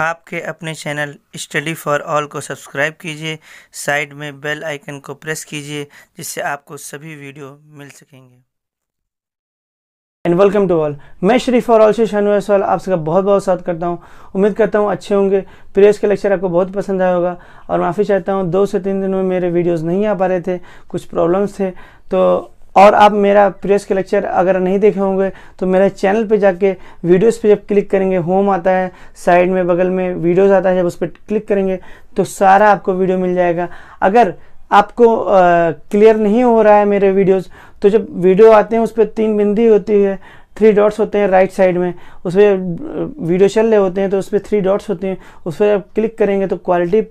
आपके अपने channel study for all को सब्सक्राइब कीजिए साइड में बेल आइकन को प्रेस कीजिए जिससे आपको सभी वीडियो मिल सकेंगे एंड वेलकम टू ऑल मैं श्री फॉर ऑल से शानू सवाल आप सबका बहुत बहुत स्वागत करता हूँ उम्मीद करता हूँ अच्छे होंगे प्रेस के लेक्चर आपको बहुत पसंद आया होगा और माफ़ी चाहता हूँ दो से तीन दिनों में मेरे वीडियोस नहीं आ पा रहे थे कुछ प्रॉब्लम्स थे तो और आप मेरा प्रेस के लेक्चर अगर नहीं देखे होंगे तो मेरे चैनल पे जाके वीडियोस पे जब क्लिक करेंगे होम आता है साइड में बगल में वीडियोस आता है जब उस पर क्लिक करेंगे तो सारा आपको वीडियो मिल जाएगा अगर आपको क्लियर नहीं हो रहा है मेरे वीडियोस तो जब वीडियो आते हैं उस पर तीन बिंदी होती है थ्री डॉट्स होते हैं राइट साइड में उस पर वीडियो चल रहे होते हैं तो उस पर थ्री डॉट्स होते हैं उस पर जब क्लिक करेंगे तो क्वालिटी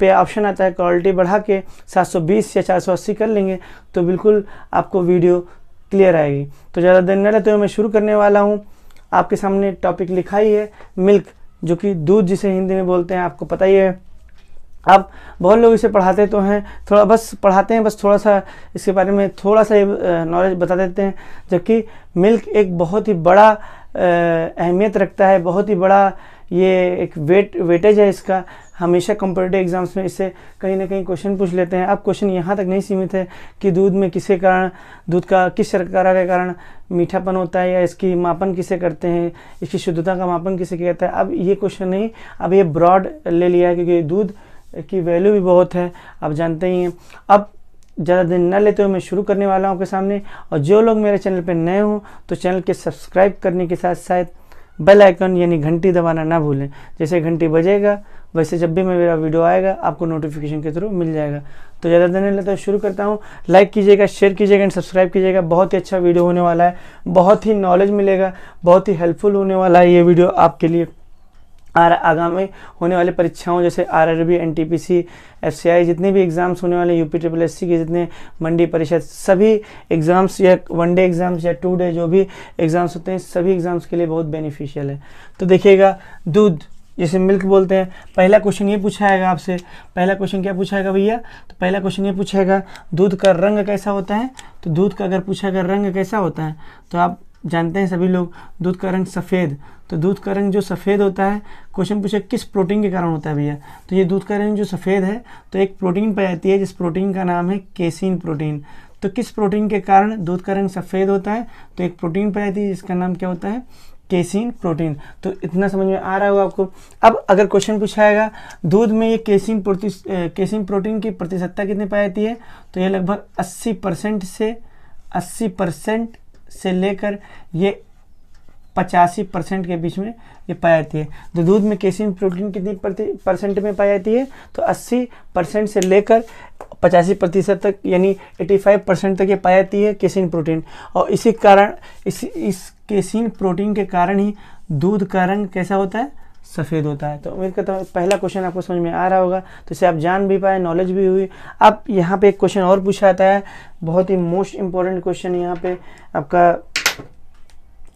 पे ऑप्शन आता है क्वालिटी बढ़ा के 720 या 480 कर लेंगे तो बिल्कुल आपको वीडियो क्लियर आएगी तो ज़्यादा देर न रहते हुए मैं शुरू करने वाला हूँ आपके सामने टॉपिक लिखा ही है मिल्क जो कि दूध जिसे हिंदी में बोलते हैं आपको पता ही है अब बहुत लोग इसे पढ़ाते तो हैं थोड़ा बस पढ़ाते हैं बस थोड़ा सा इसके बारे में थोड़ा सा नॉलेज बता देते हैं जबकि मिल्क एक बहुत ही बड़ा अहमियत रखता है बहुत ही बड़ा ये एक वेट वेटेज है इसका हमेशा कंपटेटिव एग्जाम्स में इससे कहीं ना कहीं क्वेश्चन पूछ लेते हैं अब क्वेश्चन यहाँ तक नहीं सीमित है कि दूध में किसके कारण दूध का किस शर्करा के कारण मीठापन होता है या इसकी मापन किसे करते हैं इसकी शुद्धता का मापन किसे किया जाता है अब ये क्वेश्चन नहीं अब ये ब्रॉड ले लिया है क्योंकि दूध की वैल्यू भी बहुत है आप जानते ही हैं अब ज़्यादा दिन न लेते हुए मैं शुरू करने वाला हूँ आपके सामने और जो लोग मेरे चैनल पर नए हों तो चैनल के सब्सक्राइब करने के साथ साथ बेल आइकन यानी घंटी दबाना ना भूलें जैसे घंटी बजेगा वैसे जब भी मैं मेरा वीडियो आएगा आपको नोटिफिकेशन के थ्रू मिल जाएगा तो ज़्यादा देने लगता है शुरू करता हूँ लाइक कीजिएगा शेयर कीजिएगा एंड सब्सक्राइब कीजिएगा बहुत ही अच्छा वीडियो होने वाला है बहुत ही नॉलेज मिलेगा बहुत ही हेल्पफुल होने वाला है ये वीडियो आपके लिए आर आगामी होने वाली परीक्षाओं जैसे R R B N T P C F C I जितने भी एग्ज़ाम्स होने वाले यूपी ट्रिपल एस सी के जितने मंडी परिषद सभी एग्ज़ाम्स या वन डे एग्ज़ाम्स या टू डे जो भी एग्ज़ाम्स होते हैं सभी एग्ज़ाम्स के लिए बहुत बेनिफिशियल है तो देखिएगा दूध जैसे मिल्क बोलते हैं पहला क्वेश्चन ये पूछाएगा आपसे पहला क्वेश्चन क्या पूछाएगा भैया तो पहला क्वेश्चन ये पूछाएगा दूध का रंग कैसा होता है तो दूध का अगर पूछा गया रंग कैसा होता है तो आप जानते हैं सभी लोग दूध का रंग सफ़ेद तो दूध का रंग जो सफ़ेद होता है क्वेश्चन पूछे किस प्रोटीन के कारण होता है भैया तो ये दूध का रंग जो सफ़ेद है तो एक प्रोटीन पाई जाती है जिस प्रोटीन का नाम है केसिन प्रोटीन तो किस प्रोटीन के कारण दूध का रंग सफ़ेद होता है तो एक प्रोटीन पाई जाती है जिसका नाम क्या होता है केसिन प्रोटीन तो इतना समझ में आ रहा होगा आपको अब अगर क्वेश्चन पूछाएगा दूध में ये केसिन प्रोति केसिन प्रोटीन की प्रतिशतता कितनी पाई जाती है तो ये लगभग अस्सी परसेंट से अस्सी परसेंट से लेकर ये पचासी परसेंट के बीच में ये पाई जाती है तो दूध में केसिन प्रोटीन कितनी परसेंट में पाई जाती है तो अस्सी परसेंट से लेकर पचासी प्रतिशत तक यानी फाइव परसेंट तक ये पाई जाती है केसिन प्रोटीन और इसी कारण इस इस केसिन प्रोटीन के कारण ही दूध का रंग कैसा होता है सफ़ेद होता है तो उम्मीद करता हूँ पहला क्वेश्चन आपको समझ में आ रहा होगा तो इसे आप जान भी पाए नॉलेज भी हुई अब यहाँ पे एक क्वेश्चन और पूछा जाता है बहुत ही मोस्ट इम्पॉर्टेंट क्वेश्चन यहाँ पे आपका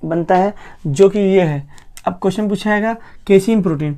बनता है जो कि ये है अब क्वेश्चन पूछा जाएगा केसिन प्रोटीन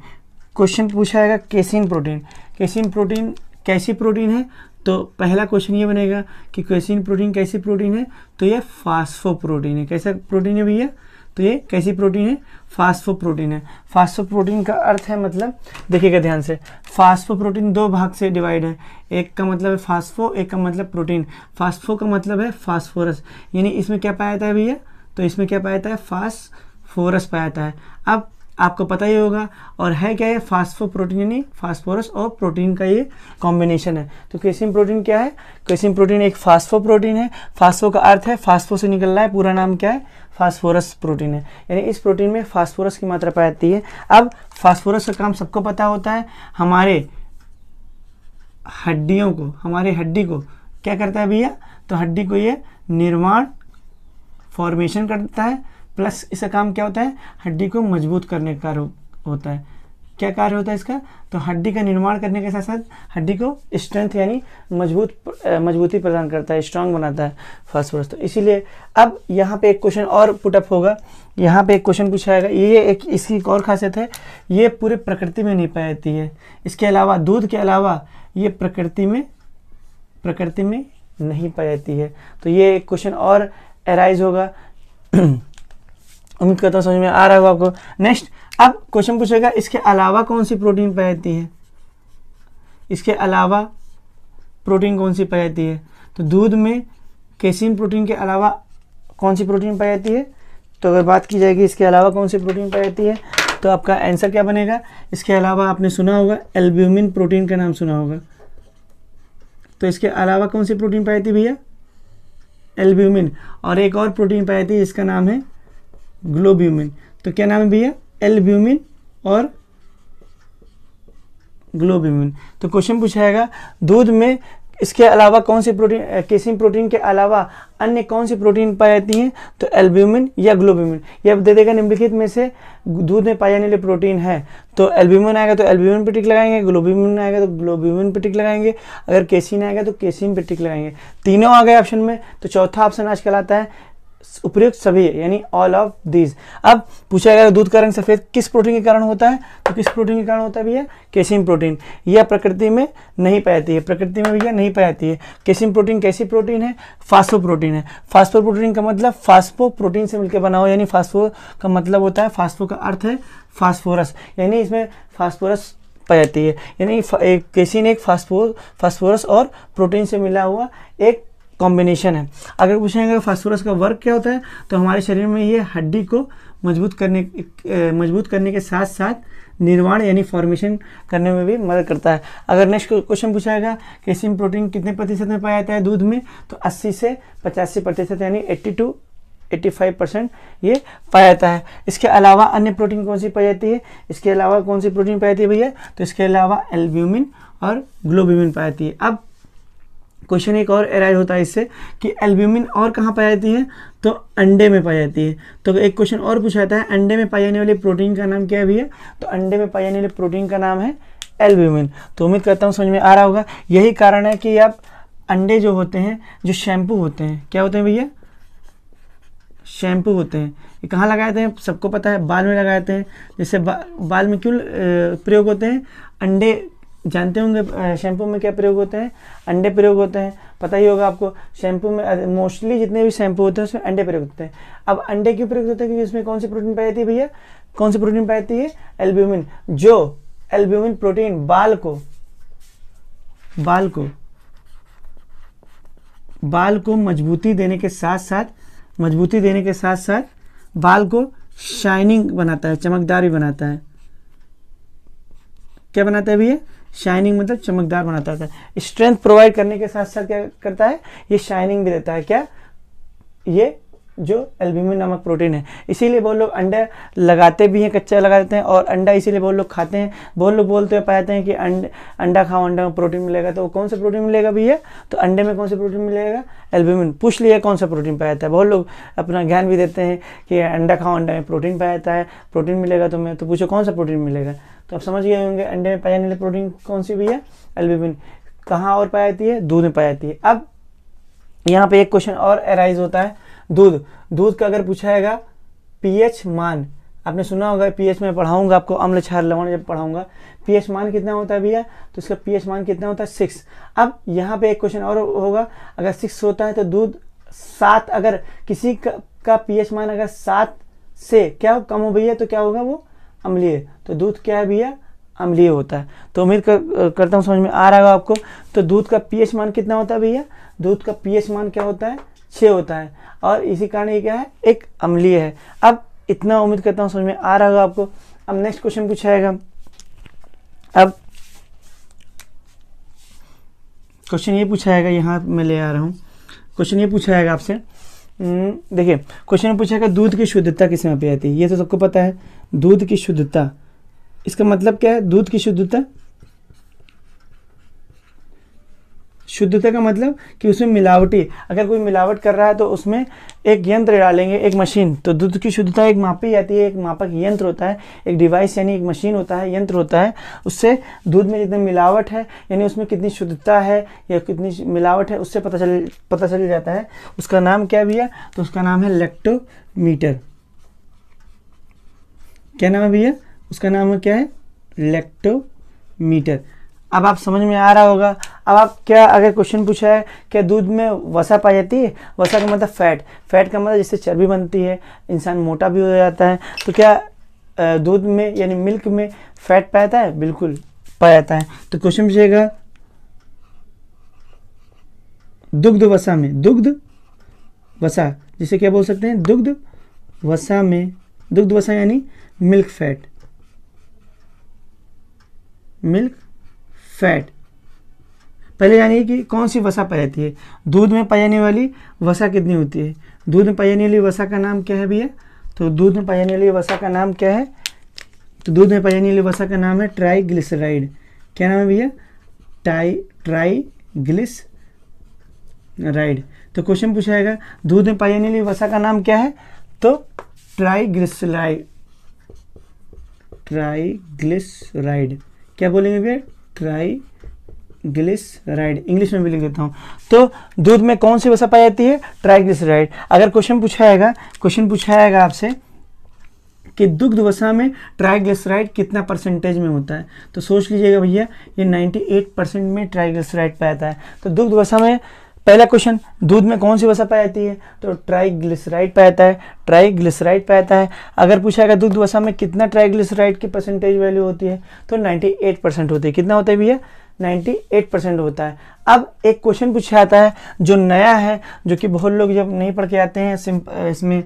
क्वेश्चन पूछा जाएगा केसिन प्रोटीन केसिन प्रोटीन कैसी प्रोटीन है तो पहला क्वेश्चन ये बनेगा कि केसिन प्रोटीन कैसी प्रोटीन है तो ये फास्फो प्रोटीन है कैसा प्रोटीन है भैया तो ये कैसी प्रोटीन है फास्फो प्रोटीन है फास्फो प्रोटीन का अर्थ है मतलब देखिएगा ध्यान से फास्फो प्रोटीन दो भाग से डिवाइड है एक का मतलब है फास्फो एक का मतलब प्रोटीन फास्फो का मतलब है फास्फोरस यानी इसमें क्या पाया जाता है भैया तो इसमें क्या पाया जाता है फास्फोरस पाया जाता है अब आपको पता ही होगा और है क्या ये प्रोटीन यानी फास्फोरस और प्रोटीन का ये कॉम्बिनेशन है तो कैसियम प्रोटीन क्या है कैसियम प्रोटीन एक प्रोटीन है फास्फो का अर्थ है फास्फो से निकल रहा है पूरा नाम क्या है फास्फोरस प्रोटीन है यानी इस प्रोटीन में फास्फोरस की मात्रा पाई जाती है अब फास्फोरस का काम सबको पता होता है हमारे हड्डियों को हमारे हड्डी को क्या करता है भैया तो हड्डी को ये निर्माण फॉर्मेशन करता है प्लस इसका काम क्या होता है हड्डी को मजबूत करने का कार्य होता है क्या कार्य होता है इसका तो हड्डी का निर्माण करने के साथ साथ हड्डी को स्ट्रेंथ यानी मजबूत मजबूती प्रदान करता है स्ट्रांग बनाता है फॉस्फोरस तो इसीलिए अब यहाँ पे एक क्वेश्चन और पुटअप होगा यहाँ पे एक क्वेश्चन पूछा जाएगा ये एक इसकी एक और खासियत है ये पूरे प्रकृति में नहीं पाई जाती है इसके अलावा दूध के अलावा ये प्रकृति में प्रकृति में नहीं पाई जाती है तो ये एक क्वेश्चन और एराइज होगा उम्मीद करता हूँ समझ में आ रहा होगा आपको नेक्स्ट अब क्वेश्चन पूछेगा इसके अलावा कौन सी प्रोटीन पाई जाती है इसके अलावा प्रोटीन कौन सी पाई जाती है तो दूध में कैसीम प्रोटीन के अलावा कौन सी प्रोटीन पाई जाती है तो अगर बात की जाएगी इसके अलावा कौन सी प्रोटीन पाई जाती है तो आपका आंसर क्या बनेगा इसके अलावा आपने सुना होगा एल्ब्यूमिन प्रोटीन का नाम सुना होगा तो इसके अलावा कौन सी प्रोटीन पाई जाती है भैया एल्ब्यूमिन और एक और प्रोटीन पाई जाती है इसका नाम है ग्लोब्यूमिन तो क्या नाम है भैया एल्ब्यूमिन और ग्लोब्यूमिन तो क्वेश्चन पूछाएगा दूध में इसके अलावा कौन सी प्रोटीन केसिन प्रोटीन के अलावा अन्य कौन सी प्रोटीन पाई जाती हैं तो एल्ब्यूमिन या ग्लोब्यूमिन यह दे देगा निम्नलिखित में से दूध में पाई जाने वाली प्रोटीन है तो एल्ब्यूमिन आएगा तो एल्ब्यूमिन पे टिक लगाएंगे ग्लोब्यूमिन आएगा तो ग्लोब्यूमिन पे टिक लगाएंगे अगर केसिन आएगा तो केसिन पे टिक लगाएंगे तीनों आ गए ऑप्शन में तो चौथा ऑप्शन आज कल आता है उपयुक्त सभी यानी ऑल ऑफ दीज अब पूछा गया दूध का रंग सफ़ेद किस प्रोटीन के कारण होता है तो किस प्रोटीन के कारण होता है भैया कैसियम प्रोटीन यह प्रकृति में नहीं पाई जाती है प्रकृति में भैया नहीं पाई जाती है कैसियम प्रोटीन कैसी प्रोटीन है फास्फो प्रोटीन है फास्फो प्रोटीन का मतलब फास्फो प्रोटीन से मिलकर बना हो यानी फास्फो का मतलब होता है फास्फो का अर्थ है फास्फोरस यानी इसमें फास्फोरस पाई जाती है यानी कैसिन एक फास्फो फास्फोरस और प्रोटीन से मिला हुआ एक कॉम्बिनेशन है अगर पूछेंगे फास्फोरस का वर्क क्या होता है तो हमारे शरीर में ये हड्डी को मजबूत करने मजबूत करने के साथ साथ निर्माण यानी फॉर्मेशन करने में भी मदद करता है अगर नेक्स्ट क्वेश्चन पूछा जाएगा कैसियम प्रोटीन कितने प्रतिशत में पाया जाता है दूध में तो 80 से पचासी प्रतिशत यानी 82 टू परसेंट ये पाया जाता है इसके अलावा अन्य प्रोटीन कौन सी पाई जाती है इसके अलावा कौन सी प्रोटीन पाई जाती है भैया तो इसके अलावा एल्ब्यूमिन और ग्लोब्यूमिन पाई जाती है अब क्वेश्चन एक और एराइज होता है इससे कि एल्ब्यूमिन और कहाँ पाई जाती है तो अंडे में पाई जाती है तो एक क्वेश्चन और पूछा जाता है अंडे में पाई जाने वाले प्रोटीन का नाम क्या है भैया तो अंडे में पाई जाने वाले प्रोटीन का नाम है एल्ब्यूमिन तो उम्मीद करता हूँ समझ में आ रहा होगा यही कारण है कि आप अंडे जो होते हैं जो शैम्पू होते हैं क्या होते हैं भैया शैम्पू होते हैं ये कहाँ लगाते हैं सबको पता है बाल में लगाते हैं जैसे बा, बाल में क्यों प्रयोग होते हैं अंडे जानते होंगे शैम्पू में क्या प्रयोग होते हैं अंडे प्रयोग होते हैं पता ही होगा आपको शैम्पू में मोस्टली जितने भी शैम्पू होते हैं उसमें अंडे प्रयोग होते हैं अब अंडे क्यों प्रयोग होते हैं क्योंकि उसमें कौन सी प्रोटीन पाई जाती है भैया कौन सी प्रोटीन पाई जाती है एल्ब्यूमिन जो एल्ब्यूमिन प्रोटीन बाल को बाल को बाल को मजबूती देने के साथ साथ मजबूती देने के साथ साथ बाल को शाइनिंग बनाता है चमकदार भी बनाता है क्या बनाता है भैया शाइनिंग मतलब चमकदार बनाता है स्ट्रेंथ प्रोवाइड करने के साथ साथ क्या करता है ये शाइनिंग भी देता है क्या ये जो एल्ब्यूमिन नामक प्रोटीन है इसीलिए बहुत लोग अंडा लगाते भी हैं कच्चा लगा देते हैं और अंडा इसीलिए बहुत लोग खाते हैं बहुत लोग बोलते हैं पाते हैं कि अंड अंडा खाओ अंडा में प्रोटीन मिलेगा तो कौन सा प्रोटीन मिलेगा भैया तो अंडे में कौन सा प्रोटीन मिलेगा एल्बिमिन पूछ लिया कौन सा प्रोटीन पाया जाता है बहुत लोग अपना ज्ञान भी देते हैं कि अंडा खाओ अंडा में प्रोटीन पाया जाता है प्रोटीन मिलेगा तो मैं तो पूछो कौन सा प्रोटीन मिलेगा तो आप समझ गए होंगे अंडे में पाया जाने प्रोटीन कौन सी भी है एल्ब्यूमिन कहाँ और पाई जाती है दूध में पाई जाती है अब यहाँ पे एक क्वेश्चन और एराइज होता है दूध दूध का अगर पूछा जाएगा पीएच मान आपने सुना होगा पीएच में पढ़ाऊंगा आपको अम्ल छार लवण जब पढ़ाऊंगा पीएच मान कितना होता है भैया तो इसका पीएच मान कितना होता है सिक्स अब यहाँ पे एक क्वेश्चन और होगा अगर सिक्स होता है तो दूध सात अगर किसी का, का पीएच मान अगर सात से क्या कम हो भैया तो क्या होगा वो अम्लीय तो दूध क्या है भैया अम्लीय होता है तो उम्मीद कर, करता हूँ समझ में आ रहा होगा आपको तो दूध का पीएच मान कितना होता है भैया दूध का पीएच मान क्या होता है छः होता है और इसी कारण ये क्या है एक अम्लीय है अब इतना उम्मीद करता हूँ समझ में आ रहा होगा आपको अब नेक्स्ट क्वेश्चन पूछाएगा अब क्वेश्चन ये पूछा यहाँ मैं ले आ रहा हूँ क्वेश्चन ये पूछा आपसे हम्म, देखिए क्वेश्चन पूछा दूध की शुद्धता किस समय पे आती है ये तो सबको पता है दूध की शुद्धता इसका मतलब क्या है दूध की शुद्धता शुद्धता का मतलब कि उसमें मिलावटी अगर कोई मिलावट कर रहा है तो उसमें एक यंत्र डालेंगे एक मशीन तो दूध की शुद्धता एक मापी जाती है एक मापक यंत्र होता है एक डिवाइस यानी एक मशीन होता है यंत्र होता है उससे दूध में जितनी मिलावट है यानी उसमें कितनी शुद्धता है या कितनी मिलावट है उससे पता चल पता चल जाता है उसका नाम क्या भी है तो उसका नाम है लेक्टोमीटर क्या नाम है भैया उसका नाम क्या है लेक्टोमीटर अब आप समझ में आ रहा होगा अब आप क्या अगर क्वेश्चन पूछा है क्या दूध में वसा पाई जाती है वसा का मतलब फैट फैट का मतलब जिससे चर्बी बनती है इंसान मोटा भी हो जाता है तो क्या दूध में यानी मिल्क में फैट पाया जाता है बिल्कुल पाया जाता है तो क्वेश्चन पूछेगा दुग्ध वसा में दुग्ध वसा जिसे क्या बोल सकते हैं दुग्ध वसा में दुग्ध वसा यानी मिल्क फैट मिल्क फैट पहले यानी कि कौन सी वसा पाई जाती है दूध में पाई जाने वाली वसा कितनी होती है दूध में पाई जाने वाली वसा का नाम क्या है भैया तो दूध में पाई जाने वाली वसा का नाम क्या है तो दूध में पाई जाने वाली वसा का नाम है ट्राई ग्लिसराइड क्या नाम है भैया टाई ट्राई ग्लिस राइड तो क्वेश्चन पूछा जाएगा दूध में पाई जाने वाली वसा का नाम क्या है तो ट्राइग्लिसराइड ट्राइग्लिसराइड क्या बोलेंगे भैया ट्राई ग्लिसराइड इंग्लिश में भी लिख देता हूँ तो दूध में कौन सी वसा पाई जाती है ट्राइग्लिसराइड अगर क्वेश्चन पूछा जाएगा क्वेश्चन पूछा जाएगा आपसे कि दुग्ध वसा में ट्राइग्लिसराइड कितना परसेंटेज में होता है तो सोच लीजिएगा भैया ये 98 परसेंट में ट्राइग्लिसराइड पाया जाता है तो दुग्ध वसा में पहला क्वेश्चन दूध में कौन सी वसा पाई जाती है तो ट्राइग्लिसराइड पाया जाता है ट्राइग्लिसराइड पाया जाता है अगर पूछा जाएगा दूध वसा में कितना ट्राइग्लिसराइड की परसेंटेज वैल्यू होती है तो 98 परसेंट होती है कितना होता है भैया 98 परसेंट होता है अब एक क्वेश्चन पूछा जाता है जो नया है जो कि बहुत लोग जब नहीं पढ़ के आते हैं इसमें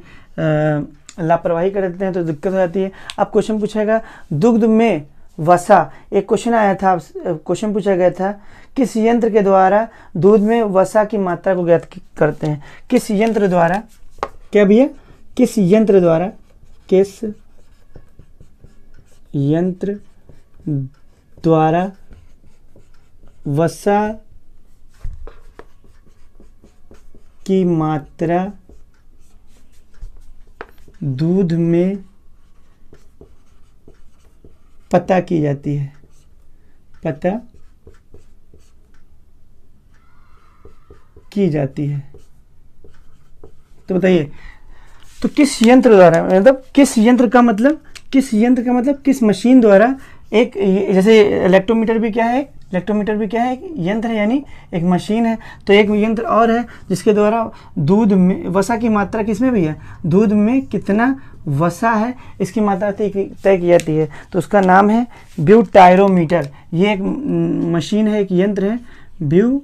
लापरवाही कर देते हैं तो दिक्कत हो जाती है अब क्वेश्चन पूछेगा दुग्ध में वसा एक क्वेश्चन आया था क्वेश्चन पूछा गया था किस यंत्र के द्वारा दूध में वसा की मात्रा को ज्ञात करते हैं किस यंत्र द्वारा क्या भैया किस यंत्र द्वारा किस यंत्र द्वारा वसा की मात्रा दूध में पता की जाती है पता की जाती है तो बताइए तो किस यंत्र द्वारा मतलब किस यंत्र का मतलब किस यंत्र का मतलब किस मशीन द्वारा एक जैसे इलेक्ट्रोमीटर भी क्या है इलेक्ट्रोमीटर भी क्या है एक यंत्र है यानी एक मशीन है तो एक यंत्र और है जिसके द्वारा दूध में वसा की मात्रा किसमें भी है दूध में कितना वसा है इसकी मात्रा तय की जाती है तो उसका नाम है टायरोमीटर ये एक मशीन है एक यंत्र है ब्यू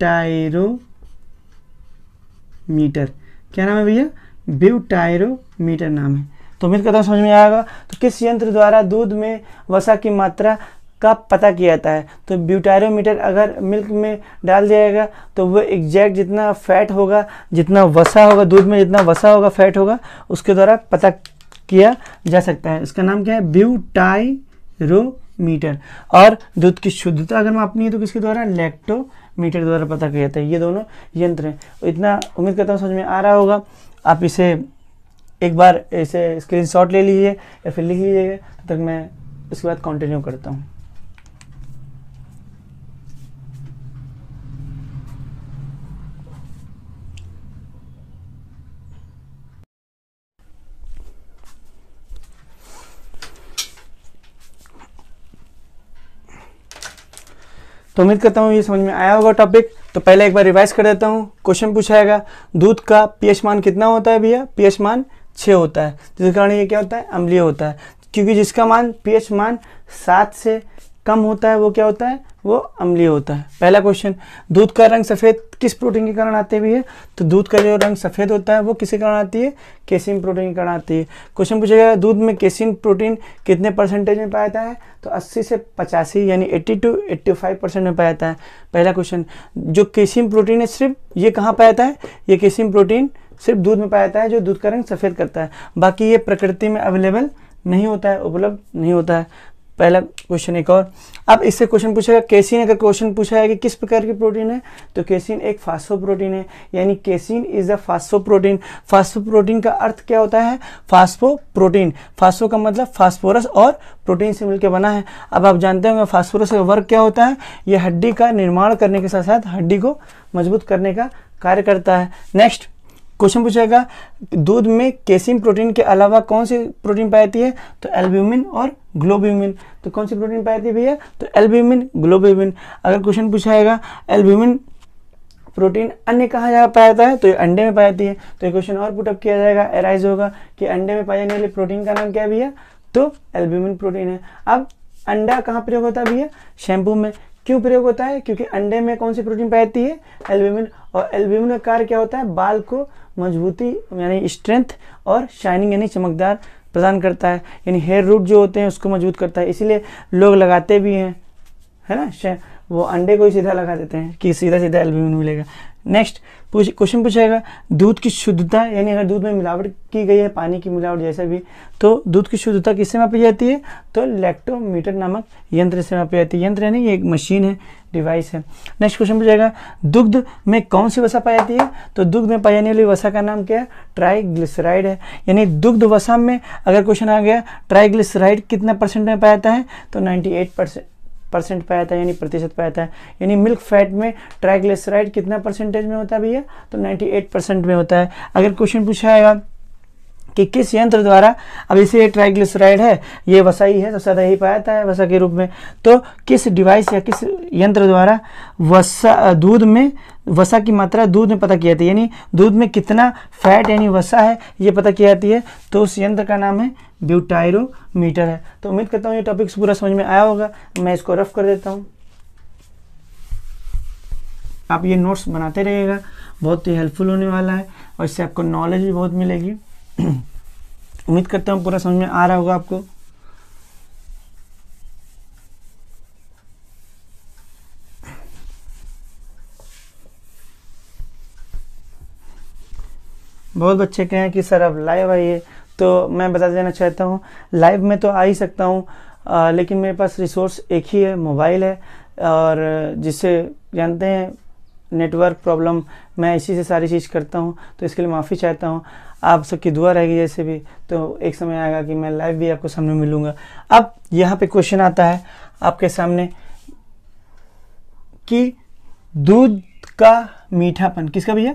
टायरोमीटर क्या नाम है भैया ब्यू ब्यूटायरोमीटर नाम है तो उम्मीद करता हूँ समझ में आएगा तो किस यंत्र द्वारा दूध में वसा की मात्रा का पता किया जाता है तो ब्यूटारोमीटर अगर मिल्क में डाल दिया जाएगा तो वो एग्जैक्ट जितना फैट होगा जितना वसा होगा दूध में जितना वसा होगा फैट होगा उसके द्वारा पता किया जा सकता है इसका नाम क्या है ब्यूटाइरोमीटर और दूध की शुद्धता अगर मापनी है तो किसके द्वारा लैक्टोमीटर द्वारा पता किया जाता है ये दोनों यंत्र हैं इतना उम्मीद करता हूँ समझ में आ रहा होगा आप इसे एक बार इसे स्क्रीनशॉट ले लीजिए या फिर लिख लीजिए तक मैं उसके बाद कंटिन्यू करता हूँ तो उम्मीद करता हूँ ये समझ में आया होगा टॉपिक तो पहले एक बार रिवाइज कर देता हूँ क्वेश्चन पूछाएगा दूध का पीएच मान कितना होता है भैया पीएच मान छः होता है जिसके तो कारण ये क्या होता है अम्लीय होता है क्योंकि जिसका मान पीएच मान सात से कम होता है वो क्या होता है वो अम्लीय होता है पहला क्वेश्चन दूध का रंग सफ़ेद किस प्रोटीन के कारण आते हुए है तो दूध का जो रंग सफ़ेद होता है वो किसके कारण आती है केसिन प्रोटीन के कारण आती है क्वेश्चन पूछा गया दूध में केसिन प्रोटीन कितने परसेंटेज में पाया जाता है तो 80 से पचासी यानी 80 टू 85 परसेंट में पाया जाता है पहला क्वेश्चन जो केसिन प्रोटीन है सिर्फ ये कहाँ पाया जाता है ये केसिन प्रोटीन सिर्फ दूध में पाया जाता है जो दूध का रंग सफ़ेद करता है बाकी ये प्रकृति में अवेलेबल नहीं होता है उपलब्ध नहीं होता है पहला क्वेश्चन एक और अब इससे क्वेश्चन पूछेगा केसिन अगर क्वेश्चन पूछा है कि किस प्रकार की प्रोटीन है तो केसिन एक फास्टो प्रोटीन है यानी casein is a phospho protein phospho protein का अर्थ क्या होता है फास्फो प्रोटीन फास्टो का मतलब फास्फोरस और प्रोटीन से मिलकर बना है अब आप जानते होंगे फास्फोरस का वर्ग क्या होता है ये हड्डी का निर्माण करने के साथ साथ हड्डी को मजबूत करने का कार्य करता है नेक्स्ट क्वेश्चन पूछेगा दूध में कैसीम प्रोटीन के अलावा कौन सी प्रोटीन पाई जाती है तो एल्ब्यूमिन और ग्लोब्यूमिन तो कौन सी प्रोटीन पाई जाती है भैया तो एल्ब्यूमिन ग्लोब्यूमिन अगर क्वेश्चन पूछाएगा एल्ब्यूमिन प्रोटीन अन्य कहाँ जगह पाया जाता है तो ये अंडे में पाई जाती है तो ये क्वेश्चन और पुटअप किया जाएगा एराइज होगा कि अंडे में पाई जाने वाले प्रोटीन का नाम क्या भैया तो एल्ब्यूमिन प्रोटीन है अब अंडा कहाँ प्रयोग होता है भैया शैम्पू में क्यों प्रयोग होता है क्योंकि अंडे में कौन सी प्रोटीन पाई जाती है एल्ब्यूमिन और एल्ब्यूमिन का कार्य क्या होता है बाल को मजबूती यानी स्ट्रेंथ और शाइनिंग यानी चमकदार प्रदान करता है यानी हेयर रूट जो होते हैं उसको मजबूत करता है इसीलिए लोग लगाते भी हैं है ना वो अंडे को ही सीधा लगा देते हैं कि सीधा सीधा एल्ब्यूमिन मिलेगा नेक्स्ट क्वेश्चन पूछा जाएगा दूध की शुद्धता यानी अगर दूध में मिलावट की गई है पानी की मिलावट जैसे भी तो दूध की शुद्धता किससे मापी जाती है तो लैक्टोमीटर नामक यंत्र से मापी जाती है यंत्र यानी ये एक मशीन है डिवाइस है नेक्स्ट क्वेश्चन पूछेगा दुग्ध में कौन सी वसा पाई जाती है तो दुग्ध में पाई जाने वाली वसा का नाम क्या है ट्राइग्लिसराइड है यानी दुग्ध वसा में अगर क्वेश्चन आ गया ट्राइग्लिसराइड कितना परसेंट में पाया जाता है तो एट परसेंट परसेंट पाया आता है यानी प्रतिशत पाया आता है यानी मिल्क फैट में ट्राइग्लिसराइड कितना परसेंटेज में होता है भैया तो 98 परसेंट में होता है अगर क्वेश्चन पूछा आएगा कि किस यंत्र द्वारा अब इसे ट्राइग्लिसराइड है ये वसा ही है तो सदा ही पाया जाता है वसा के रूप में तो किस डिवाइस या किस यंत्र द्वारा वसा दूध में वसा की मात्रा दूध में पता की जाती है यानी दूध में कितना फैट यानी वसा है ये पता की जाती है तो उस यंत्र का नाम है ब्यूटायरोमीटर है तो उम्मीद करता हूँ ये टॉपिक्स पूरा समझ में आया होगा मैं इसको रफ कर देता हूँ आप ये नोट्स बनाते रहिएगा बहुत ही हेल्पफुल होने वाला है और इससे आपको नॉलेज भी बहुत मिलेगी उम्मीद करता हूँ पूरा समझ में आ रहा होगा आपको बहुत बच्चे कहें कि सर अब लाइव आइए तो मैं बता देना चाहता हूँ लाइव में तो आ ही सकता हूँ लेकिन मेरे पास रिसोर्स एक ही है मोबाइल है और जिससे जानते हैं नेटवर्क प्रॉब्लम मैं इसी से सारी चीज़ करता हूँ तो इसके लिए माफ़ी चाहता हूँ आप सबकी दुआ रहेगी जैसे भी तो एक समय आएगा कि मैं लाइव भी आपको सामने मिलूंगा अब यहाँ पे क्वेश्चन आता है आपके सामने कि दूध का मीठापन किसका भैया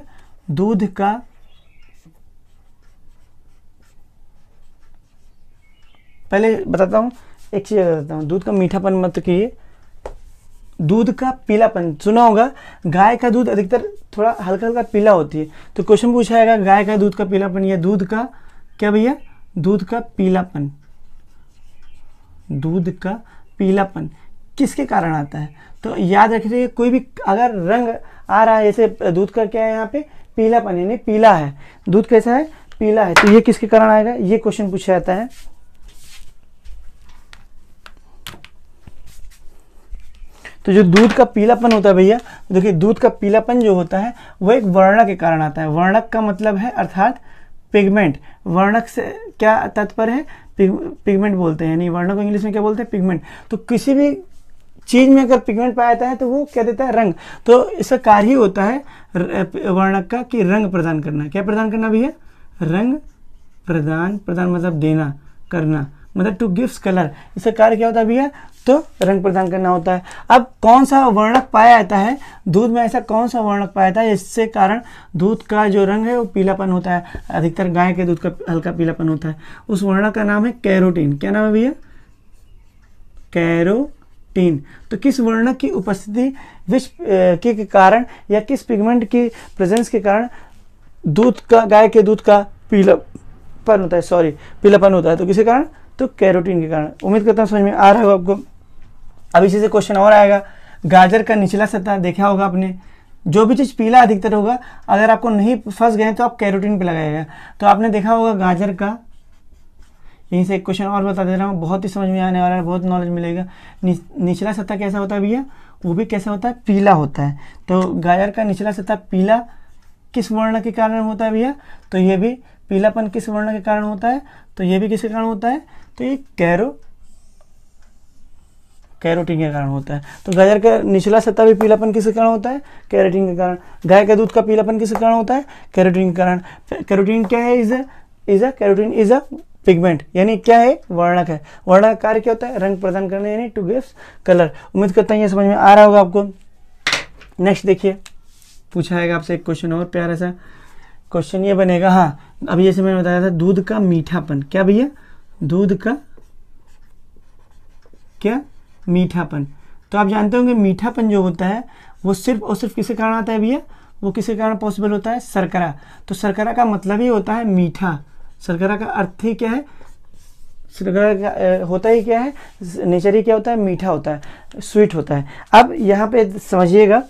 दूध का पहले बताता हूँ एक चीज़ बताता हूँ दूध का मीठापन मत कीजिए दूध का पीलापन सुना होगा गाय का दूध अधिकतर थोड़ा हल्का हल्का पीला होती है तो क्वेश्चन पूछा जाएगा गाय का दूध का पीलापन या दूध का क्या भैया दूध का पीलापन दूध का पीलापन किसके कारण आता है तो याद रखिए कोई भी अगर रंग आ रहा है जैसे दूध का क्या है यहाँ पे पीलापन यानी पीला है दूध कैसा है पीला है तो ये किसके कारण आएगा ये क्वेश्चन पूछा जाता है तो जो दूध का पीलापन होता है भैया देखिए दूध का पीलापन जो होता है वो एक वर्णक के कारण आता है वर्णक का मतलब है अर्थात पिगमेंट वर्णक से क्या तत्पर है पिग, पिगमेंट बोलते हैं यानी वर्णक को इंग्लिश में क्या बोलते हैं पिगमेंट तो किसी भी चीज़ में अगर पिगमेंट पाया जाता है तो वो क्या देता है रंग तो इसका कार्य ही होता है वर्णक का कि रंग प्रदान करना क्या प्रदान करना भैया रंग प्रदान प्रदान मतलब देना करना मतलब टू गिव्स कलर इसका कार्य क्या होता है भैया तो रंग प्रदान करना होता है अब कौन सा वर्णक पाया जाता है दूध में ऐसा कौन सा वर्णक पाया जाता है इससे कारण दूध का जो रंग है वो पीलापन होता है अधिकतर गाय के दूध का हल्का पीलापन होता है उस वर्णक का नाम है कैरोटीन क्या नाम है भैया कैरोटीन तो किस वर्णक की उपस्थिति विश्व के कारण या किस पिगमेंट की प्रेजेंस के कारण दूध का गाय के दूध का पीलापन होता है सॉरी पीलापन होता है तो किसी कारण तो कैरोटीन के कारण उम्मीद करता हूँ समझ में आ रहा होगा आपको अब इसी से क्वेश्चन और आएगा गाजर का निचला सतह देखा होगा आपने जो भी चीज़ पीला अधिकतर होगा अगर आपको नहीं फंस गए तो आप कैरोटीन पे लगाएगा तो आपने देखा होगा गाजर का यहीं से एक क्वेश्चन और बता दे रहा हूँ बहुत ही समझ में आने वाला है बहुत नॉलेज मिलेगा नि, निचला सतह कैसा होता है भैया वो भी कैसा होता है पीला होता है तो गाजर का निचला सतह पीला किस वर्ण के कारण होता है भैया तो ये भी पीलापन किस वर्ण के कारण होता है तो ये भी किसके कारण होता है तो ये कैरो कैरोटीन के कारण होता है तो गाजर का निचला सत्ता भी पीलापन किस कारण होता है कैरोटीन के कारण गाय के दूध का पीलापन किस कारण होता है कैरोटीन के कारण कैरोटीन क्या है is a is a carotene is a pigment यानी क्या है वर्णक है वर्णक कार्य क्या होता है रंग प्रदान करने यानी टू गिव्स कलर उम्मीद करता है ये समझ में आ रहा होगा आपको नेक्स्ट देखिए पूछा है आपसे एक क्वेश्चन और प्यारा सा क्वेश्चन ये बनेगा हाँ अभी जैसे मैंने बताया था दूध का मीठापन क्या भैया दूध का क्या मीठापन तो आप जानते होंगे मीठापन जो होता है वो सिर्फ और सिर्फ किसके कारण आता है भैया वो किसके कारण पॉसिबल होता है सरकरा तो सरकरा का मतलब ही होता है मीठा सरकरा का अर्थ ही क्या है सरकरा का होता ही क्या है नेचर ही क्या होता है मीठा होता है स्वीट होता है अब यहाँ पे समझिएगा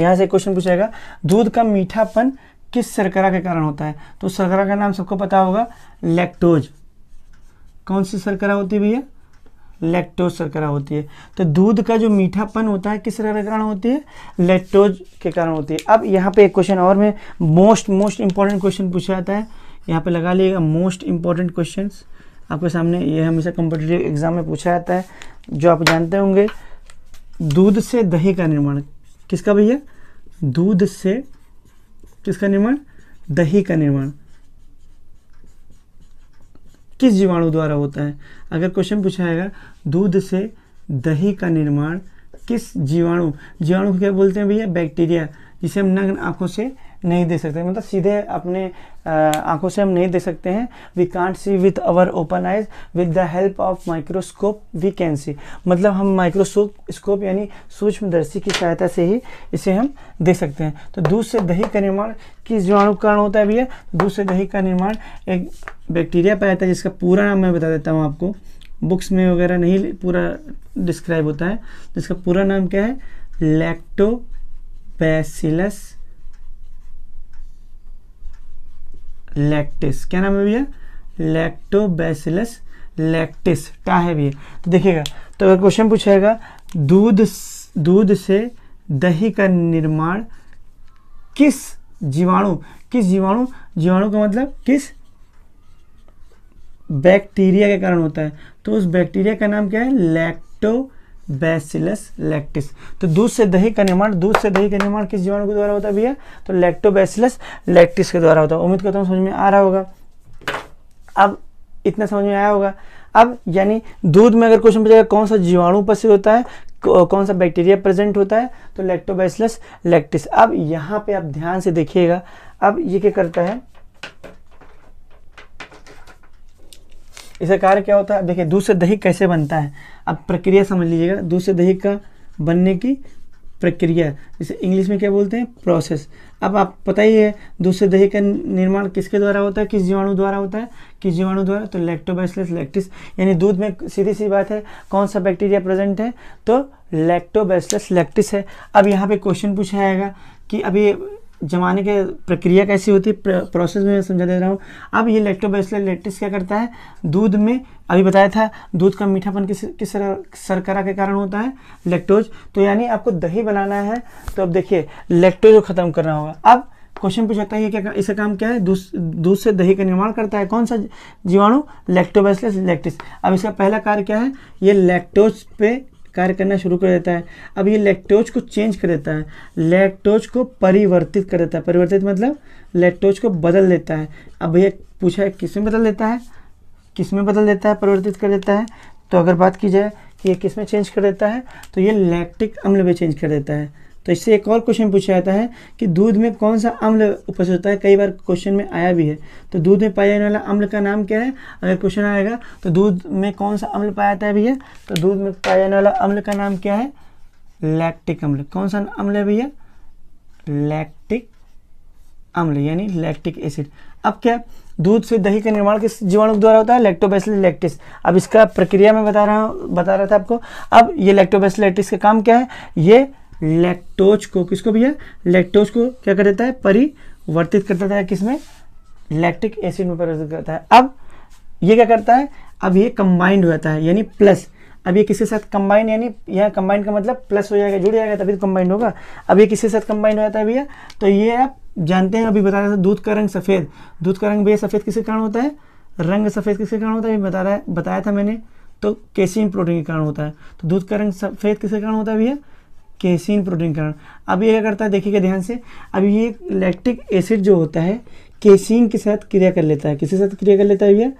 यहाँ से क्वेश्चन पूछेगा दूध का मीठापन किस सरकरा के कारण होता है तो सरकरा का नाम सबको पता होगा लैक्टोज कौन सी सरकरा होती है भैया लैक्टोज सरकरा होती है तो दूध का जो मीठापन होता है किस सरकरा के कारण होती है लैक्टोज के कारण होती है अब यहाँ पे एक क्वेश्चन और में मोस्ट मोस्ट इंपॉर्टेंट क्वेश्चन पूछा जाता है यहाँ पे लगा लिएगा मोस्ट इंपॉर्टेंट क्वेश्चन आपके सामने ये हमेशा कॉम्पिटेटिव एग्जाम में पूछा जाता है जो आप जानते होंगे दूध से दही का निर्माण किसका भैया दूध से किसका निर्माण दही का निर्माण किस जीवाणु द्वारा होता है अगर क्वेश्चन पूछा जाएगा दूध से दही का निर्माण किस जीवाणु जीवाणु को क्या बोलते हैं भैया बैक्टीरिया जिसे हम नग्न आंखों से नहीं देख सकते मतलब सीधे अपने आंखों से हम नहीं देख सकते हैं we can't see with our open eyes with the help of microscope we can see मतलब हम माइक्रोस्कोप स्कोप यानी सूक्ष्मदर्शी की सहायता से ही इसे हम देख सकते हैं तो दूध से दही का निर्माण किस जीवाणु कारण होता है भैया तो दूध से दही का निर्माण एक बैक्टीरिया पाया जाता है जिसका पूरा नाम मैं बता देता हूँ आपको बुक्स में वगैरह नहीं पूरा डिस्क्राइब होता है जिसका पूरा नाम क्या है लैक्टोबैसिलस लैक्टिस क्या नाम है भैया लैक्टोबैसिलस लैक्टिस क्या है भैया तो देखिएगा तो अगर क्वेश्चन पूछेगा दूध दूध से दही का निर्माण किस जीवाणु किस जीवाणु जीवाणु का मतलब किस बैक्टीरिया के कारण होता है तो उस बैक्टीरिया का नाम क्या है लैक्टो बैसिलस लैक्टिस तो दूध से दही का निर्माण दूध से दही का निर्माण किस जीवाणु के द्वारा होता है भैया तो लैक्टोबैसिलस लैक्टिस के द्वारा होता है उम्मीद करता हूँ समझ में आ रहा होगा अब इतना समझ में आया होगा अब यानी दूध में अगर क्वेश्चन पूछेगा कौन सा जीवाणु उपस्थित होता है कौन सा बैक्टीरिया प्रेजेंट होता है तो लैक्टोबैसिलस लैक्टिस अब यहाँ पे आप ध्यान से देखिएगा अब ये क्या करता है इसका कार्य क्या होता है देखिए दूध से दही कैसे बनता है अब प्रक्रिया समझ लीजिएगा दूध से दही का बनने की प्रक्रिया जिसे इंग्लिश में क्या बोलते हैं प्रोसेस अब आप पता ही है दूध से दही का निर्माण किसके द्वारा होता है किस जीवाणु द्वारा होता है किस जीवाणु द्वारा तो लैक्टोबैसिलस लैक्टिस यानी दूध में सीधी सी बात है कौन सा बैक्टीरिया प्रेजेंट है तो लैक्टोबैसिलस लैक्टिस है अब यहाँ पे क्वेश्चन पूछा जाएगा कि अभी जमाने के प्रक्रिया कैसी होती है प्रोसेस में समझा दे रहा हूँ अब ये लेक्टोबैसिलर लेटिस क्या करता है दूध में अभी बताया था दूध का मीठापन किस किस सरकरा के कारण होता है लेक्टोज तो यानी आपको दही बनाना है तो अब देखिए लेक्टोज को ख़त्म करना होगा अब क्वेश्चन जाता है क्या इसका काम क्या है दूध से दही का निर्माण करता है कौन सा जीवाणु लेक्टोबैसिलस लेक्टिस अब इसका पहला कार्य क्या है ये लेक्टोज पे कार्य करना शुरू कर देता है अब ये लैक्टोज को चेंज कर देता है लैक्टोज को परिवर्तित कर देता है परिवर्तित मतलब लैक्टोज को बदल देता है अब भैया पूछा है किस में बदल देता है किस में बदल देता है परिवर्तित कर देता है तो अगर बात की जाए कि ये किस में चेंज कर देता है तो ये लैक्टिक अम्ल में चेंज कर देता है तो इससे एक और क्वेश्चन पूछा जाता है कि दूध में कौन सा अम्ल उपस्थित होता है कई बार क्वेश्चन में आया भी है तो दूध में पाया जाने वाला अम्ल का नाम क्या है अगर क्वेश्चन आएगा तो दूध में कौन सा अम्ल पाया जाता है भैया तो दूध में पाया जाने वाला अम्ल का नाम क्या है लैक्टिक अम्ल कौन सा अम्ल है भैया लैक्टिक अम्ल यानी लैक्टिक एसिड अब क्या दूध से दही का निर्माण किस जीवाणु द्वारा होता है लैक्टोबैसिल लैक्टिस अब इसका प्रक्रिया में बता रहा हूँ बता रहा था आपको अब ये लैक्टोबैसिल लैक्टिस का काम क्या है ये लेक्टोज को किसको भैया लेक्टोज को क्या कर देता है परिवर्तित कर देता है किसमें लैक्टिक एसिड में परिवर्तित करता है अब ये क्या करता है अब ये कंबाइंड हो जाता है यानी प्लस अब ये किसके साथ कंबाइंड यानी यहाँ कंबाइंड का मतलब प्लस हो जाएगा जुड़ जाएगा तभी तो कंबाइंड होगा अब ये किसके साथ कंबाइंड हो जाता है भैया तो ये आप जानते हैं अभी बता रहे थे दूध का रंग सफ़ेद दूध का रंग भैया सफ़ेद किसके कारण होता है रंग सफ़ेद किसके कारण होता है बता रहा है बताया था मैंने तो कैसी प्रोटीन के कारण होता है तो दूध का रंग सफ़ेद किसके कारण होता है भैया केसिन प्रोटीन कारण अब ये क्या करता है देखिएगा ध्यान से अब ये लैक्टिक एसिड जो होता है केसिन के साथ क्रिया कर लेता है किसके साथ क्रिया कर लेता है भैया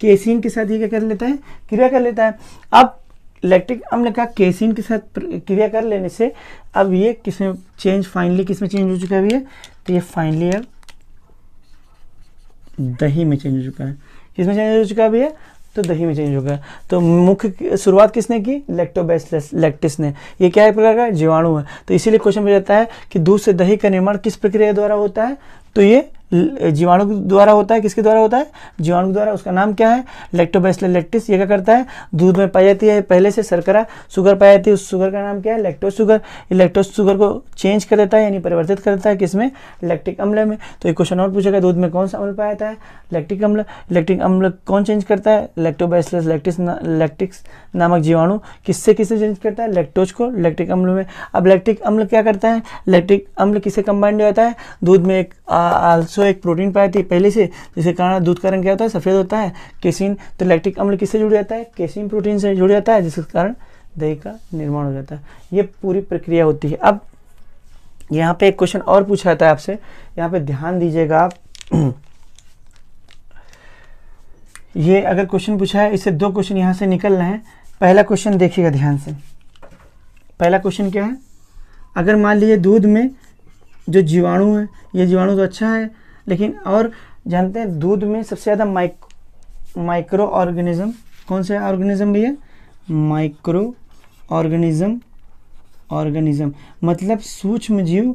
केसिन के साथ ये क्या कर लेता है क्रिया कर लेता है अब लैक्टिक अम्ल का केसिन के साथ क्रिया कर लेने से अब ये किस चेंज फाइनली किसमें चेंज हो चुका है भैया तो ये फाइनली अब दही में चेंज हो चुका है किसमें चेंज हो चुका है भैया तो दही में चेंज हो गया तो मुख्य शुरुआत किसने की लैक्टोबैसिलस लैक्टिस ने ये क्या है प्रकार का जीवाणु है तो इसीलिए क्वेश्चन में रहता है कि दूध से दही का निर्माण किस प्रक्रिया द्वारा होता है तो ये जीवाणु द्वारा होता है किसके द्वारा होता है जीवाणु द्वारा उसका नाम क्या है लेक्टोबैसिलस लेक्टिस ये क्या करता है दूध में पाई जाती है पहले से सरकरा शुगर पाई जाती है उस शुगर का नाम क्या है लेक्टोस शुगर लेक्टोस शुगर को चेंज कर देता है यानी परिवर्तित कर देता है किसमें लैक्टिक अम्ल में तो एक क्वेश्चन और पूछेगा दूध में कौन सा अम्ल पाया जाता है लैक्टिक अम्ल लैक्टिक अम्ल कौन चेंज करता है लेक्टोबैसिलस लैक्टिस लैक्टिक्स नामक जीवाणु किससे किससे चेंज करता है लैक्टोज को लैक्टिक अम्ल में अब लैक्टिक अम्ल क्या करता है लैक्टिक अम्ल किससे कंबाइंड हो जाता है दूध में एक आल्सो एक प्रोटीन पाई जाती है पहले से जिसके कारण दूध का रंग क्या होता है सफ़ेद होता है केसिन तो लैक्टिक अम्ल किससे जुड़ जाता है केसिन प्रोटीन से जुड़ जाता है जिसके कारण दही का निर्माण हो जाता है ये पूरी प्रक्रिया होती है अब यहाँ पे एक क्वेश्चन और पूछा जाता है आपसे यहाँ पे ध्यान दीजिएगा आप ये अगर क्वेश्चन पूछा है इससे दो क्वेश्चन यहाँ से निकल रहे हैं पहला क्वेश्चन देखिएगा ध्यान से पहला क्वेश्चन क्या है अगर मान लीजिए दूध में जो जीवाणु है ये जीवाणु तो अच्छा है लेकिन और जानते हैं दूध में सबसे ज़्यादा माइक माइक्रो ऑर्गेनिज्म कौन से भी भैया माइक्रो ऑर्गेनिज्म ऑर्गेनिज्म मतलब सूक्ष्म जीव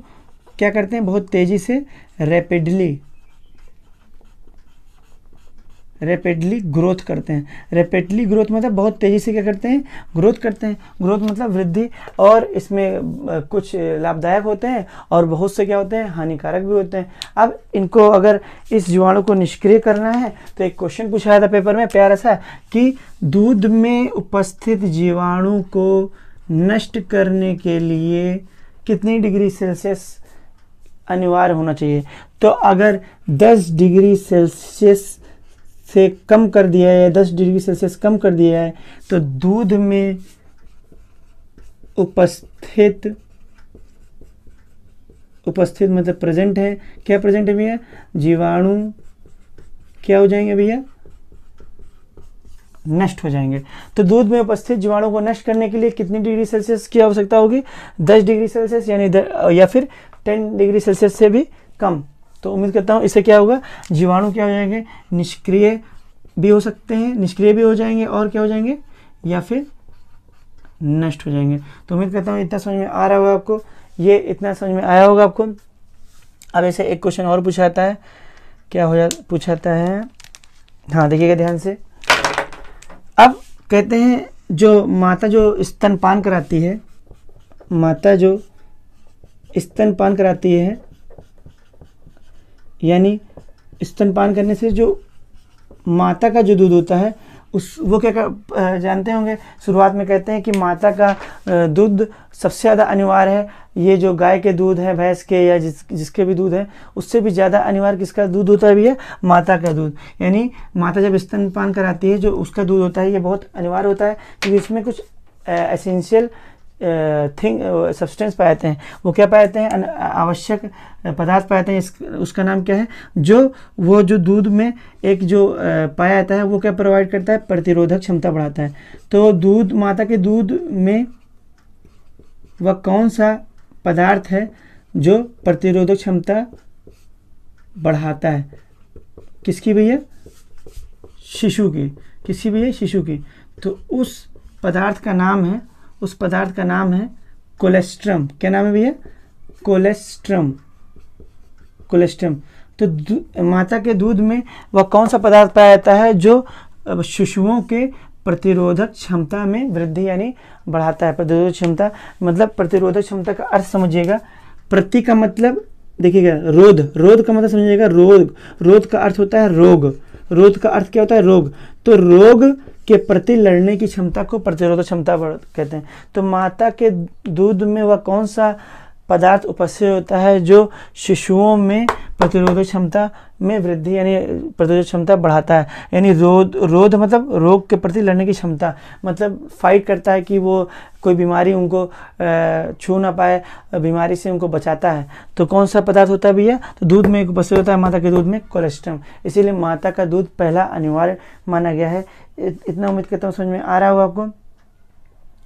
क्या करते हैं बहुत तेज़ी से रैपिडली रेपिडली ग्रोथ करते हैं रेपिडली ग्रोथ मतलब बहुत तेज़ी से क्या करते हैं ग्रोथ करते हैं ग्रोथ मतलब वृद्धि और इसमें कुछ लाभदायक होते हैं और बहुत से क्या होते हैं हानिकारक भी होते हैं अब इनको अगर इस जीवाणु को निष्क्रिय करना है तो एक क्वेश्चन पूछा था पेपर में प्यार ऐसा कि दूध में उपस्थित जीवाणु को नष्ट करने के लिए कितनी डिग्री सेल्सियस अनिवार्य होना चाहिए तो अगर दस डिग्री सेल्सियस से कम कर दिया है दस डिग्री सेल्सियस कम कर दिया है तो दूध में उपस्थित उपस्थित मतलब प्रेजेंट है क्या प्रेजेंट है भैया जीवाणु क्या हो जाएंगे भैया नष्ट हो जाएंगे तो दूध में उपस्थित जीवाणु को नष्ट करने के लिए कितनी डिग्री सेल्सियस की आवश्यकता होगी 10 डिग्री सेल्सियस यानी या फिर 10 डिग्री सेल्सियस से भी कम तो उम्मीद करता हूँ इससे क्या होगा जीवाणु क्या हो जाएंगे निष्क्रिय भी हो सकते हैं निष्क्रिय भी हो जाएंगे और क्या हो जाएंगे या फिर नष्ट हो जाएंगे तो उम्मीद करता हूँ इतना समझ में आ रहा होगा आपको ये इतना समझ में आया होगा आपको अब ऐसे एक क्वेश्चन और पूछा जाता है क्या हो जाता पूछाता है हाँ देखिएगा ध्यान से अब कहते हैं जो माता जो स्तनपान कराती है माता जो स्तनपान कराती है यानी स्तनपान करने से जो माता का जो दूध होता है उस वो क्या कर, जानते होंगे शुरुआत में कहते हैं कि माता का दूध सबसे ज़्यादा अनिवार्य है ये जो गाय के दूध है भैंस के या जिस जिसके भी दूध है उससे भी ज़्यादा अनिवार्य किसका दूध होता है भी है माता का दूध यानी माता जब स्तनपान कराती है जो उसका दूध होता है ये बहुत अनिवार्य होता है क्योंकि इसमें कुछ एसेंशियल थिंग सब्सटेंस पाए जाते हैं वो क्या पाए जाते हैं आवश्यक पदार्थ पाए जाते हैं इस, उसका नाम क्या है जो वो जो दूध में एक जो पाया जाता है वो क्या प्रोवाइड करता है प्रतिरोधक क्षमता बढ़ाता है तो दूध माता के दूध में वह कौन सा पदार्थ है जो प्रतिरोधक क्षमता बढ़ाता है किसकी भैया शिशु की किसी भी है शिशु की तो उस पदार्थ का नाम है उस पदार्थ का नाम है कोलेस्ट्रम क्या नाम है भैया कोलेस्ट्रम कोलेस्ट्रम तो माता के दूध में वह कौन सा पदार्थ पाया जाता है जो शिशुओं के प्रतिरोधक क्षमता में वृद्धि यानी बढ़ाता है प्रतिरोधक क्षमता मतलब प्रतिरोधक क्षमता का अर्थ समझिएगा प्रति का मतलब देखिएगा रोध रोध का मतलब समझिएगा रोग रोध का अर्थ होता है रोग रोध का अर्थ क्या होता है रोग तो रोग के प्रति लड़ने की क्षमता को प्रतिरोध क्षमता कहते हैं तो माता के दूध में वह कौन सा पदार्थ उपस्थित होता है जो शिशुओं में प्रतिरोधक क्षमता में वृद्धि यानी प्रतिरोधक क्षमता बढ़ाता है यानी रोध रोध मतलब रोग के प्रति लड़ने की क्षमता मतलब फाइट करता है कि वो कोई बीमारी उनको छू ना पाए बीमारी से उनको बचाता है तो कौन सा पदार्थ होता है भैया तो दूध में उपस्थित होता है माता के दूध में कोलेस्ट्रम इसीलिए माता का दूध पहला अनिवार्य माना गया है इतना उम्मीद करता हूँ समझ में आ रहा हो आपको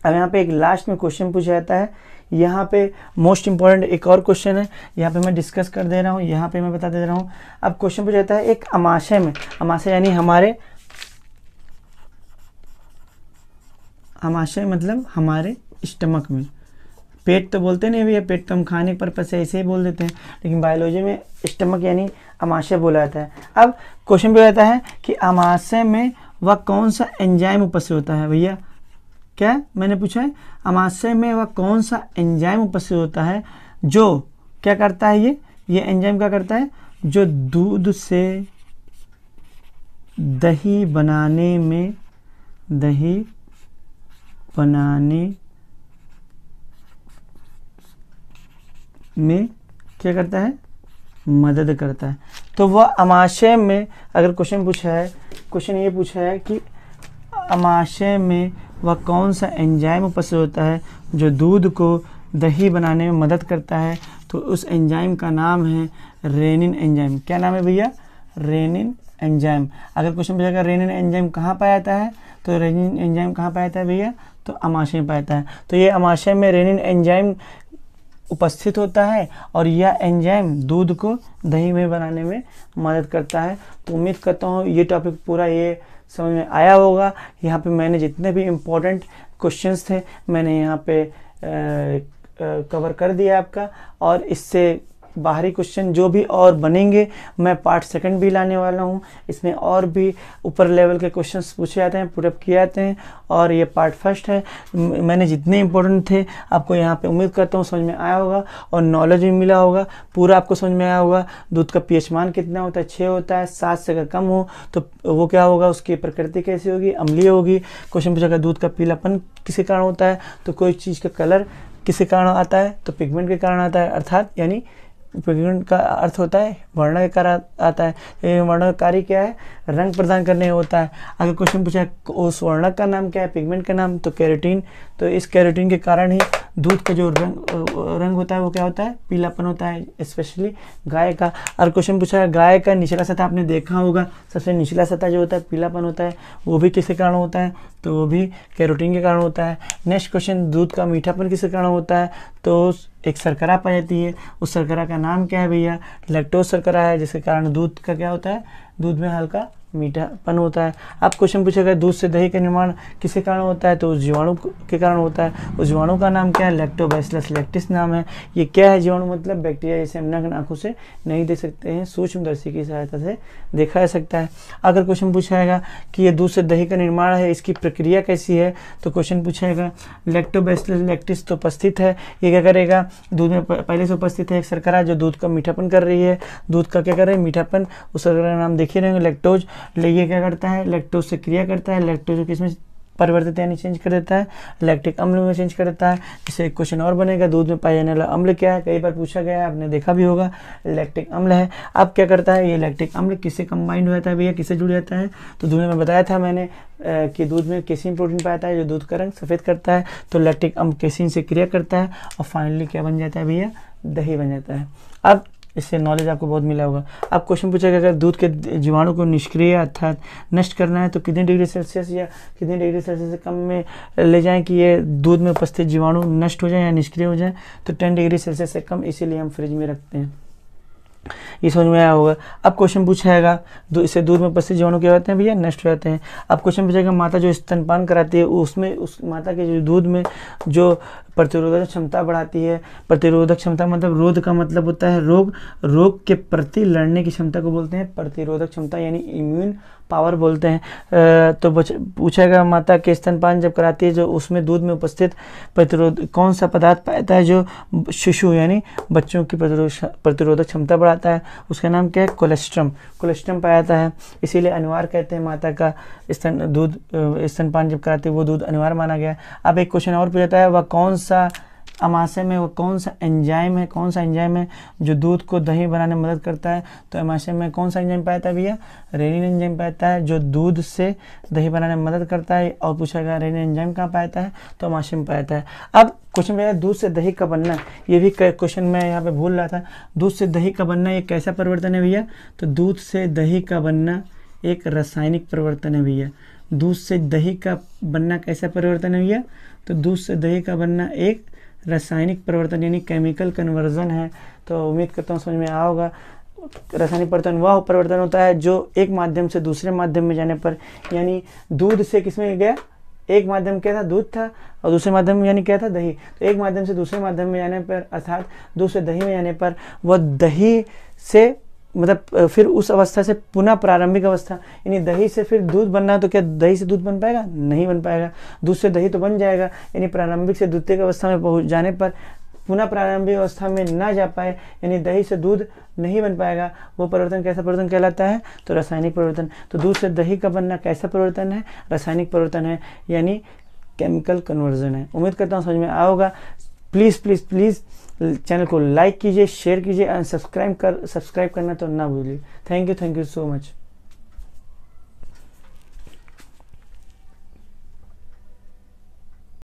अब यहाँ पे एक लास्ट में क्वेश्चन पूछा जाता है यहाँ पे मोस्ट इंपॉर्टेंट एक और क्वेश्चन है यहाँ पे मैं डिस्कस कर दे रहा हूँ यहाँ पे मैं बता दे रहा हूँ अब क्वेश्चन पूछा जाता है एक अमाशय में अमाशय यानी हमारे अमाशय मतलब हमारे स्टमक में पेट तो बोलते नहीं भैया पेट तो हम खाने के पर्पज से ऐसे ही बोल देते हैं लेकिन बायोलॉजी में स्टमक यानी अमाशय बोला जाता है अब क्वेश्चन भी रहता है कि अमाशय में वह कौन सा एंजाइम उपस्थित होता है भैया क्या मैंने पूछा है अमाशय में वह कौन सा एंजाइम उपस्थित होता है जो क्या करता है ये ये एंजाइम क्या करता है जो दूध से दही बनाने में दही बनाने में क्या करता है मदद करता है तो वह अमाशय में अगर क्वेश्चन पूछा है क्वेश्चन ये पूछा है कि अमाशय में वह कौन सा एंजाइम उपस्थित होता है जो दूध को दही बनाने में मदद करता है तो उस एंजाइम का नाम है रेनिन एंजाइम क्या नाम है भैया रेनिन एंजाइम अगर क्वेश्चन पूछा रेनिन एंजाइम कहाँ पाया जाता है तो रेनिन एंजाइम कहाँ पाया जाता है भैया तो अमाशय में पाया जाता है तो ये अमाशय में रेनिन एंजाइम उपस्थित होता है और यह एंजाइम दूध को दही में बनाने में मदद करता है तो उम्मीद करता हूँ ये टॉपिक पूरा ये समझ में आया होगा यहाँ पे मैंने जितने भी इम्पोर्टेंट क्वेश्चंस थे मैंने यहाँ पे कवर कर दिया आपका और इससे बाहरी क्वेश्चन जो भी और बनेंगे मैं पार्ट सेकंड भी लाने वाला हूँ इसमें और भी ऊपर लेवल के क्वेश्चंस पूछे जाते हैं पुटअप किए जाते हैं और ये पार्ट फर्स्ट है मैंने जितने इंपॉर्टेंट थे आपको यहाँ पे उम्मीद करता हूँ समझ में आया होगा और नॉलेज भी मिला होगा पूरा आपको समझ में आया होगा दूध का पी मान कितना होता है छः होता है सात से अगर कम हो तो वो क्या होगा उसकी प्रकृति कैसी होगी अमली होगी क्वेश्चन पूछा दूध का पीलापन किसी कारण होता है तो कोई चीज़ का कलर किसी कारण आता है तो पिगमेंट के कारण आता है अर्थात यानी विघटन का अर्थ होता है वर्ण का आता है वर्णकारी क्या है रंग प्रदान करने होता है अगर क्वेश्चन पूछा उस वर्णक का नाम क्या है पिगमेंट का नाम तो कैरेटीन तो इस कैरेटीन के कारण ही दूध का जो रंग रंग होता है वो क्या होता है पीलापन होता है स्पेशली गाय का और क्वेश्चन पूछा है गाय का निचला सतह आपने देखा होगा सबसे निचला सतह जो होता है पीलापन होता है वो भी किसके कारण होता है तो वो भी कैरोटीन के कारण होता है नेक्स्ट क्वेश्चन दूध का मीठापन किसके कारण होता है तो एक सरकरा पाई जाती है उस शर्करा का नाम क्या है भैया लैक्टोज सरकरा है जिसके कारण दूध का क्या होता है दूध में हल्का मीठापन होता है अब क्वेश्चन पूछेगा दूध से दही का निर्माण किसके कारण होता है तो उस जीवाणु के कारण होता है उस जीवाणु का नाम क्या है लैक्टोबैसिलस लेक्टिस नाम है ये क्या है जीवाणु मतलब बैक्टीरिया जैसे हम नग्न आंखों से नहीं देख सकते हैं सूक्ष्मदर्शी की सहायता से देखा जा सकता है अगर क्वेश्चन पूछाएगा कि यह दूध से दही का निर्माण है इसकी प्रक्रिया कैसी है तो क्वेश्चन पूछाएगा लैक्टोबैसिलस लेक्टिस तो उपस्थित है ये क्या करेगा दूध में पहले से उपस्थित है एक सरकरा जो दूध का मीठापन कर रही है दूध का क्या कर रही है मीठापन उस का नाम देखे रहेंगे लेक्टोज ये क्या करता है लेक्टोज से क्रिया करता है लेक्टोज को किसमें परिवर्तित यानी चेंज कर देता है लैक्टिक अम्ल में चेंज कर देता है इससे एक क्वेश्चन और बनेगा दूध में पाया जाने वाला अम्ल क्या है कई बार पूछा गया है आपने देखा भी होगा लैक्टिक अम्ल है अब क्या करता है ये लैक्टिक अम्ल किससे कंबाइंड हो जाता है भैया किससे जुड़ जाता है तो दूध में बताया था मैंने कि दूध में केसिन प्रोटीन पाया जाता है जो दूध का रंग सफ़ेद करता है तो लैक्टिक अम्ल केसिन से क्रिया करता है और फाइनली क्या बन जाता है भैया दही बन जाता है अब इससे नॉलेज आपको बहुत मिला होगा अब क्वेश्चन पूछेगा अगर दूध के जीवाणु को निष्क्रिय अर्थात नष्ट करना है तो कितने डिग्री सेल्सियस या कितने डिग्री सेल्सियस से कम में ले जाएं कि ये दूध में उपस्थित जीवाणु नष्ट हो जाए या निष्क्रिय हो जाए तो टेन डिग्री सेल्सियस से कम इसीलिए हम फ्रिज में रखते हैं ये समझ में आया होगा अब क्वेश्चन पूछाएगा इससे दूध में उपस्थित जीवाणु क्या होते हैं भैया नष्ट हो जाते हैं अब क्वेश्चन पूछेगा माता जो स्तनपान कराती है उसमें उस माता के जो दूध में जो प्रतिरोधक क्षमता बढ़ाती है प्रतिरोधक क्षमता मतलब रोध का मतलब होता है रोग रोग के प्रति लड़ने की क्षमता को बोलते हैं प्रतिरोधक क्षमता यानी इम्यून पावर बोलते हैं तो पूछेगा माता के स्तनपान जब कराती है जो उसमें दूध में उपस्थित प्रतिरोध कौन सा पदार्थ पाता है जो शिशु यानी बच्चों की प्रतिरोधक क्षमता बढ़ाता है उसका नाम क्या है कोलेस्ट्रम कोलेस्ट्रम पाया जाता है इसीलिए अनिवार्य कहते हैं माता का स्तन दूध स्तनपान जब कराती है वो दूध अनिवार्य माना गया अब एक क्वेश्चन और पूछाता है वह कौन सा अमाशय में वो कौन सा एंजाइम है कौन सा एंजाइम है जो दूध को दही बनाने में मदद करता है तो अमाशय में कौन सा एंजाइम पाया है भैया रेनिन एंजाइम पाया है जो दूध से दही बनाने में मदद करता है और पूछा गया रेनिन एंजाइम कहाँ पाया है तो अमाशय में पाया है अब क्वेश्चन मेरा दूध से दही का बनना ये भी क्वेश्चन मैं यहाँ पे भूल रहा था दूध से दही का बनना ये कैसा परिवर्तन है भैया तो दूध से दही का बनना एक रासायनिक परिवर्तन है भैया दूध से दही का बनना कैसा परिवर्तन है भैया तो दूध से दही का बनना एक रासायनिक परिवर्तन यानी केमिकल कन्वर्जन है तो उम्मीद करता हूँ समझ में आ होगा रासायनिक परिवर्तन वह परिवर्तन होता है जो एक माध्यम से दूसरे माध्यम में जाने पर यानी दूध से किसमें गया एक माध्यम क्या था दूध था और दूसरे माध्यम यानी क्या था दही तो एक माध्यम से दूसरे माध्यम में जाने पर अर्थात दूसरे दही में जाने पर वह दही से मतलब फिर उस अवस्था से पुनः प्रारंभिक अवस्था यानी दही से फिर दूध बनना तो क्या दही से दूध बन पाएगा नहीं बन पाएगा दूध से दही तो बन जाएगा यानी प्रारंभिक से द्वितीय अवस्था में पहुंच जाने पर पुनः प्रारंभिक अवस्था में ना जा पाए यानी दही से दूध नहीं बन पाएगा वो परिवर्तन कैसा परिवर्तन कहलाता है तो रासायनिक परिवर्तन तो दूध से दही का बनना कैसा परिवर्तन है रासायनिक परिवर्तन है यानी केमिकल कन्वर्जन है उम्मीद करता हूँ समझ में आओगा प्लीज़ प्लीज़ प्लीज़ तो चैनल को लाइक कीजिए शेयर कीजिए एंड सब्सक्राइब कर सब्सक्राइब करना तो ना भूलिए thank you thank you so much